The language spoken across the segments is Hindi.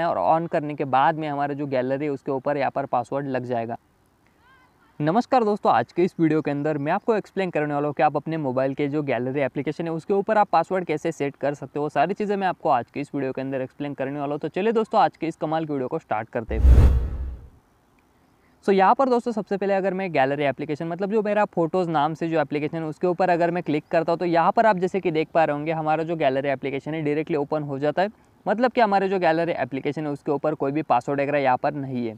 रखना है और ऑन करने के बाद में हमारा जो गैलरी है उसके ऊपर यहाँ पर पासवर्ड लग जाएगा नमस्कार दोस्तों आज के इस वीडियो के अंदर मैं आपको एक्सप्लेन करने वाला हूँ कि आप अपने मोबाइल के जो गैलरी एप्लीकेशन है उसके ऊपर आप पासवर्ड कैसे सेट कर सकते हो सारी चीज़ें मैं आपको आज के इस वीडियो के अंदर एक्सप्लेन करने वाला हूँ तो चलिए दोस्तों आज के इस कमाल की वीडियो को स्टार्ट करते हैं सो so, यहाँ पर दोस्तों सबसे पहले अगर मैं गैलरी एप्लीकेशन मतलब जो मेरा फोटोज़ नाम से जो एप्लीकेशन है उसके ऊपर अगर मैं क्लिक करता हूँ तो यहाँ पर आप जैसे कि देख पा रहे होंगे हमारा जो गैलरी एप्लीकेशन है डायरेक्टली ओपन हो जाता है मतलब कि हमारे जो गैलरी एप्लीकेशन है उसके ऊपर कोई भी पासवर्ड वगैरह यहाँ पर नहीं है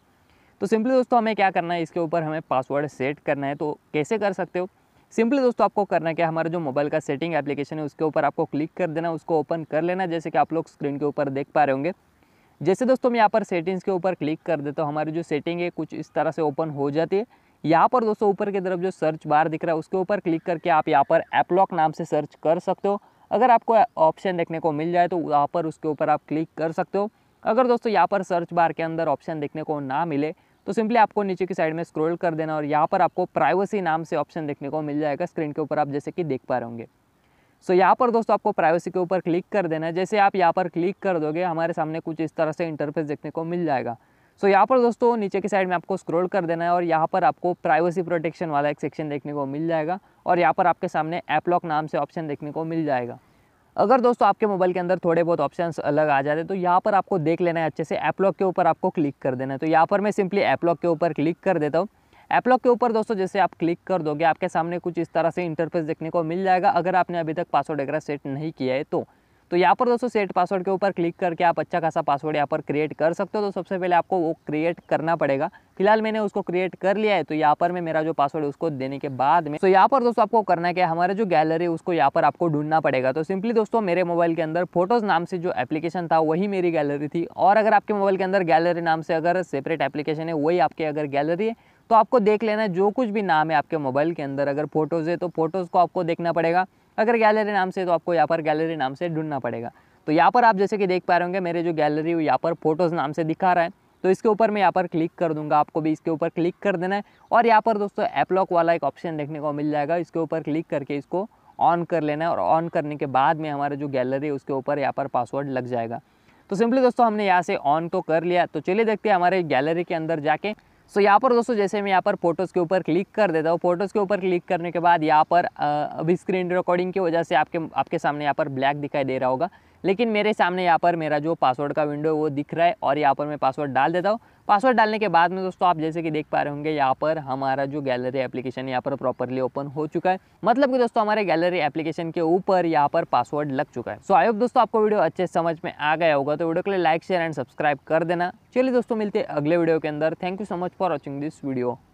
तो सिंपली दोस्तों हमें क्या करना है इसके ऊपर हमें पासवर्ड सेट करना है तो कैसे कर सकते हो सिंपली दोस्तों आपको करना क्या हमारा जो मोबाइल का सेटिंग एप्लीकेशन है उसके ऊपर आपको क्लिक कर देना उसको ओपन कर लेना जैसे कि आप लोग स्क्रीन के ऊपर देख पा रहे होंगे जैसे दोस्तों मैं यहाँ पर सेटिंग्स के ऊपर क्लिक कर देता हूँ हमारी जो सेटिंग है कुछ इस तरह से ओपन हो जाती है यहाँ पर दोस्तों ऊपर की तरफ जो सर्च बार दिख रहा है उसके ऊपर क्लिक करके आप यहाँ पर एपलॉक नाम से सर्च कर सकते हो अगर आपको ऑप्शन देखने को मिल जाए तो वहाँ पर उसके ऊपर आप क्लिक कर सकते हो अगर दोस्तों यहाँ पर सर्च बार के अंदर ऑप्शन देखने को ना मिले तो सिंपली आपको नीचे की साइड में स्क्रॉल कर देना और यहाँ पर आपको प्राइवेसी नाम से ऑप्शन देखने को मिल जाएगा स्क्रीन के ऊपर आप जैसे कि देख पा रहे होंगे सो यहाँ पर दोस्तों आपको प्राइवेसी के ऊपर क्लिक कर देना है जैसे आप यहाँ पर क्लिक कर दोगे हमारे सामने कुछ इस तरह से इंटरफेस देखने को मिल जाएगा सो यहाँ पर दोस्तों नीचे की साइड में आपको स्क्रॉल कर देना है और यहाँ पर आपको प्राइवेसी प्रोटेक्शन वाला एक सेक्शन देखने को मिल जाएगा और यहाँ पर आपके सामने एपलॉक नाम से ऑप्शन देखने को मिल जाएगा अगर दोस्तों आपके मोबाइल के अंदर थोड़े बहुत ऑप्शंस अलग आ जाते तो यहाँ पर आपको देख लेना है अच्छे से एपलॉक के ऊपर आपको क्लिक कर देना है तो यहाँ पर मैं सिंपली एपलॉक के ऊपर क्लिक कर देता हूँ एपलॉक के ऊपर दोस्तों जैसे आप क्लिक कर दोगे आपके सामने कुछ इस तरह से इंटरफेस देखने को मिल जाएगा अगर आपने अभी तक पासवर्ड वगैरह सेट नहीं किया है तो तो यहाँ पर दोस्तों सेट पासवर्ड के ऊपर क्लिक करके आप अच्छा खासा पासवर्ड यहाँ पर क्रिएट कर सकते हो तो सबसे पहले आपको वो क्रिएट करना पड़ेगा फिलहाल मैंने उसको क्रिएट कर लिया है तो यहाँ पर मैं मेरा जो पासवर्ड उसको देने के बाद में तो यहाँ पर दोस्तों आपको करना क्या है हमारा जो गैलरी उसको यहाँ पर आपको ढूंढना पड़ेगा तो सिंपली दोस्तों मेरे मोबाइल के अंदर फोटोज़ नाम से जो एप्लीकेशन था वही मेरी गैलरी थी और अगर आपके मोबाइल के अंदर गैलरी नाम से अगर सेपरेट एप्लीकेशन है वही आपके अगर गैलरी है तो आपको देख लेना जो कुछ भी नाम है आपके मोबाइल के अंदर अगर फोटोज़ है तो फोटोज़ को आपको देखना पड़ेगा अगर गैलरी नाम से तो आपको यहाँ पर गैलरी नाम से ढूंढना पड़ेगा तो यहाँ पर आप जैसे कि देख पा रहे होंगे मेरे जो गैलरी यहाँ पर फोटोज़ नाम से दिखा रहा है तो इसके ऊपर मैं यहाँ पर क्लिक कर दूंगा आपको भी इसके ऊपर क्लिक कर देना है और यहाँ पर दोस्तों एपलॉक वाला एक ऑप्शन देखने को मिल जाएगा इसके ऊपर क्लिक करके इसको ऑन कर लेना है और ऑन करने के बाद में हमारा जो गैलरी है उसके ऊपर यहाँ पर पासवर्ड लग जाएगा तो सिंपली दोस्तों हमने यहाँ से ऑन तो कर लिया तो चलिए देखते हैं हमारे गैलरी के अंदर जाके सो so, यहाँ पर दोस्तों जैसे मैं यहाँ पर फोटोज़ के ऊपर क्लिक कर देता हूँ फोटोज़ के ऊपर क्लिक करने के बाद यहाँ पर अभी स्क्रीन रिकॉर्डिंग की वजह से आपके आपके सामने यहाँ पर ब्लैक दिखाई दे रहा होगा लेकिन मेरे सामने यहाँ पर मेरा जो पासवर्ड का विंडो है वो दिख रहा है और यहाँ पर मैं पासवर्ड डाल देता हूँ पासवर्ड डालने के बाद में दोस्तों आप जैसे कि देख पा रहे होंगे यहाँ पर हमारा जो गैलरी एप्लीकेशन यहाँ पर प्रॉपरली ओपन हो चुका है मतलब कि दोस्तों हमारे गैलरी एप्लीकेशन के ऊपर यहाँ पर पासवर्ड लग चुका है सो आई होप दोस्तों आपको वीडियो अच्छे समझ में आ गया होगा तो वीडियो के लिए लाइक शेयर एंड सब्सक्राइब कर देना चलिए दोस्तों मिलते हैं अगले वीडियो के अंदर thank you so much for watching this video